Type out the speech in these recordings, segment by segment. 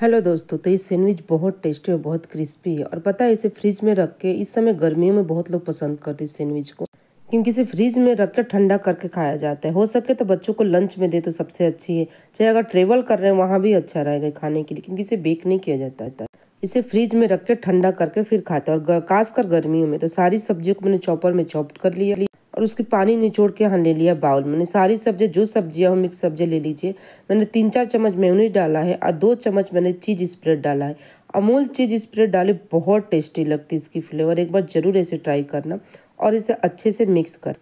Hello दोस्तों तो ये सैंडविच बहुत टेस्टी और बहुत क्रिस्पी है और पता है इसे फ्रिज में रख के इस समय गर्मियों में बहुत लोग पसंद करते हैं सैंडविच को क्योंकि इसे फ्रिज में रख कर ठंडा करके खाया जाता है हो सके तो बच्चों को लंच में दे तो सबसे अच्छी है चाहे अगर ट्रेवल कर रहे हैं वहाँ भी अच्छा रहेगा खाने के लिए क्योंकि इसे बेक नहीं किया जाता है इसे फ्रिज में रख के ठंडा करके फिर खाते हैं और खासकर गर्मियों में तो सारी सब्जियों को मैंने चॉपर में चॉप कर लिया और उसके पानी निचोड़ के यहाँ ले लिया बाउल मैंने सारी सब्जियाँ जो सब्जियाँ हो मिक्स सब्जी ले लीजिए मैंने तीन चार चम्मच मेयोनीज डाला है और दो चम्मच मैंने चीज़ स्प्रेड डाला है अमूल चीज़ स्प्रेड डाले बहुत टेस्टी लगती है इसकी फ्लेवर एक बार ज़रूर ऐसे ट्राई करना और इसे अच्छे से मिक्स कर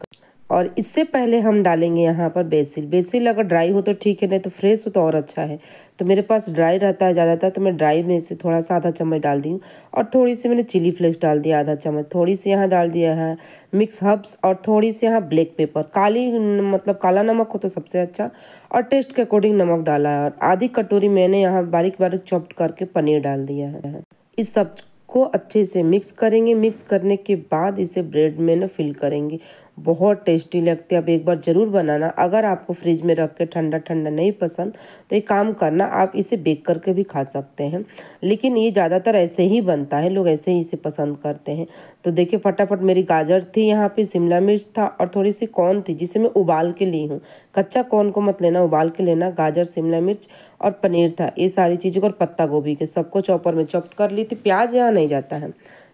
और इससे पहले हम डालेंगे यहाँ पर बेसिल बेसिल अगर ड्राई हो तो ठीक है नहीं तो फ्रेश हो तो और अच्छा है तो मेरे पास ड्राई रहता है ज़्यादातर तो मैं ड्राई में से थोड़ा सा आधा चम्मच डाल दी हूँ और थोड़ी सी मैंने चिली फ्लेक्स डाल दिया आधा चम्मच थोड़ी सी यहाँ डाल दिया है मिक्स हर्ब्स और थोड़ी सी यहाँ ब्लैक पेपर काली मतलब काला नमक हो तो सबसे अच्छा और टेस्ट के अकॉर्डिंग नमक डाला है और आधी कटोरी मैंने यहाँ बारीक बारीक चॉप्ट करके पनीर डाल दिया है इस सब को अच्छे से मिक्स करेंगे मिक्स करने के बाद इसे ब्रेड में ना फिल करेंगे बहुत टेस्टी लगती है अब एक बार ज़रूर बनाना अगर आपको फ्रिज में रख के ठंडा ठंडा नहीं पसंद तो एक काम करना आप इसे बेक करके भी खा सकते हैं लेकिन ये ज़्यादातर ऐसे ही बनता है लोग ऐसे ही इसे पसंद करते हैं तो देखिए फटाफट मेरी गाजर थी यहाँ पे शिमला मिर्च था और थोड़ी सी कॉर्न थी जिसे मैं उबाल के ली हूँ कच्चा कॉर्न को मत लेना उबाल के लेना गाजर शिमला मिर्च और पनीर था ये सारी चीज़ों को और पत्ता गोभी के सबको चॉपर में चॉप कर ली थी प्याज यहाँ नहीं जाता है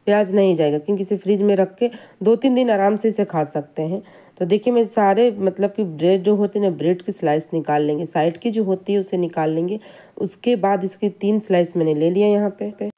प्याज नहीं जाएगा क्योंकि इसे फ्रिज में रख के दो तीन दिन आराम से इसे खा सकते हैं तो देखिए मैं सारे मतलब कि ब्रेड जो होते हैं ना ब्रेड की स्लाइस निकाल लेंगे साइड की जो होती है उसे निकाल लेंगे उसके बाद इसकी तीन स्लाइस मैंने ले लिया यहाँ पे, पे।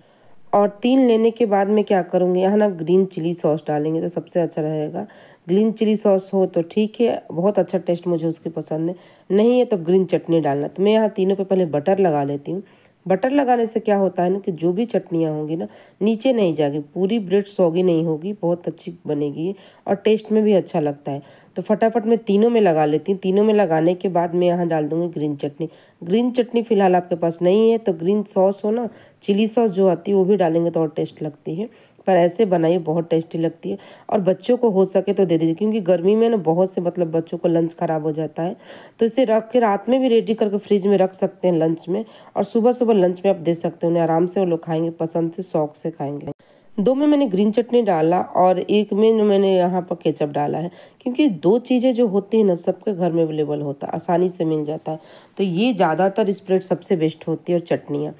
और तीन लेने के बाद मैं क्या करूँगी यहाँ ना ग्रीन चिली सॉस डालेंगे तो सबसे अच्छा रहेगा ग्रीन चिली सॉस हो तो ठीक है बहुत अच्छा टेस्ट मुझे उसकी पसंद है नहीं है तो ग्रीन चटनी डालना तो मैं यहाँ तीनों पे पहले बटर लगा लेती हूँ बटर लगाने से क्या होता है ना कि जो भी चटनियाँ होंगी ना नीचे नहीं जाएगी पूरी ब्रेड सौगी नहीं होगी बहुत अच्छी बनेगी और टेस्ट में भी अच्छा लगता है तो फटाफट मैं तीनों में लगा लेती हूँ तीनों में लगाने के बाद मैं यहाँ डाल दूँगी ग्रीन चटनी ग्रीन चटनी फ़िलहाल आपके पास नहीं है तो ग्रीन सॉस हो ना चिली सॉस जो आती है वो भी डालेंगे तो और टेस्ट लगती है पर ऐसे बनाइए बहुत टेस्टी लगती है और बच्चों को हो सके तो दे दीजिए क्योंकि गर्मी में ना बहुत से मतलब बच्चों को लंच ख़राब हो जाता है तो इसे रख के रात में भी रेडी करके फ्रिज में रख सकते हैं लंच में और सुबह सुबह लंच में आप दे सकते हैं उन्हें आराम से वो लोग खाएंगे पसंद से शौक से खाएंगे दो में मैंने ग्रीन चटनी डाला और एक में मैंने यहाँ पर केचप डाला है क्योंकि दो चीज़ें जो होती हैं ना सबके घर में अवेलेबल होता है आसानी से मिल जाता है तो ये ज़्यादातर स्प्रेड सबसे बेस्ट होती है और चटनियाँ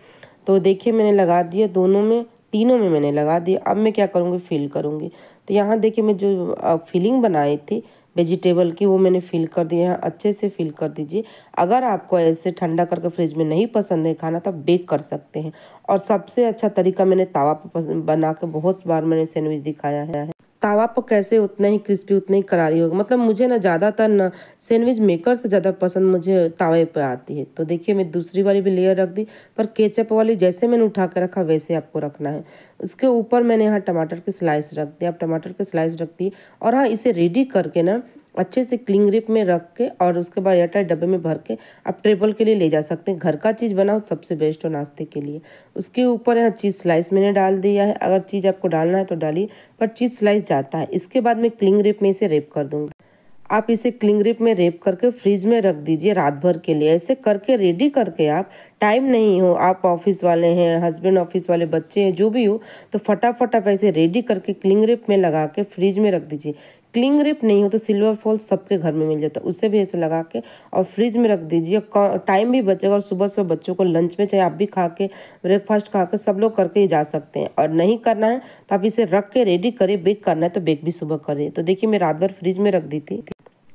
तो देखिए मैंने लगा दिया दोनों में तीनों में मैंने लगा दिया अब मैं क्या करूँगी फिल करूँगी तो यहाँ देखिए मैं जो फिलिंग बनाई थी वेजिटेबल की वो मैंने फिल कर दी यहाँ अच्छे से फिल कर दीजिए अगर आपको ऐसे ठंडा करके फ्रिज में नहीं पसंद है खाना तो आप बेक कर सकते हैं और सबसे अच्छा तरीका मैंने तवा पर बना के बहुत बार मैंने सैंडविच दिखाया है तावा पर कैसे उतना ही क्रिस्पी उतना ही करारी होगा मतलब मुझे ना ज़्यादातर ना सैंडविच मेकर से ज़्यादा पसंद मुझे तावे पर आती है तो देखिए मैं दूसरी वाली भी लेयर रख दी पर केचप वाली जैसे मैंने उठा कर रखा वैसे आपको रखना है उसके ऊपर मैंने यहाँ टमाटर की स्लाइस रख दी आप टमाटर की स्लाइस रख दी और हाँ इसे रेडी करके ना अच्छे से क्लिंग रिप में रख के और उसके बाद एयरटाइट डब्बे में भर के आप ट्रेबल के लिए ले जा सकते हैं घर का चीज़ बनाओ सबसे बेस्ट हो नाश्ते के लिए उसके ऊपर यहाँ चीज़ स्लाइस मैंने डाल दिया है अगर चीज़ आपको डालना है तो डालिए पर चीज़ स्लाइस जाता है इसके बाद मैं क्लिंग रिप में इसे रेप कर दूँगी आप इसे क्लिंग रिप में रेप करके फ्रिज में रख दीजिए रात भर के लिए ऐसे करके रेडी करके आप टाइम नहीं हो आप ऑफिस वाले हैं हस्बैंड ऑफिस वाले बच्चे हैं जो भी हो तो फटाफट आप ऐसे रेडी करके क्लिंग रेप में लगा के फ्रिज में रख दीजिए क्लिंग रेप नहीं हो तो सिल्वर फॉल सबके घर में मिल जाता है उसे भी ऐसे लगा के और फ्रिज में रख दीजिए टाइम भी बचेगा और सुबह सुबह बच्चों को लंच में चाहे आप भी खा के ब्रेकफास्ट खा के सब लोग करके ही जा सकते हैं और नहीं करना है तो आप इसे रख के रेडी करें बेक करना है तो बेक भी सुबह करें तो देखिए मैं रात भर फ्रिज में रख दी थी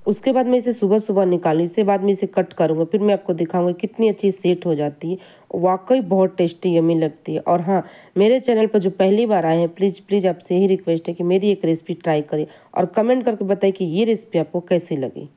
उसके बाद मैं इसे सुबह सुबह निकालूँ इसके बाद मैं इसे कट करूँगा फिर मैं आपको दिखाऊँगा कितनी अच्छी सेट हो जाती है वाकई बहुत टेस्टी यमी लगती है और हाँ मेरे चैनल पर जो पहली बार आए हैं प्लीज़ प्लीज़ आपसे यही रिक्वेस्ट है कि मेरी एक रेसिपी ट्राई करें और कमेंट करके बताएं कि ये रेसिपी आपको कैसी लगी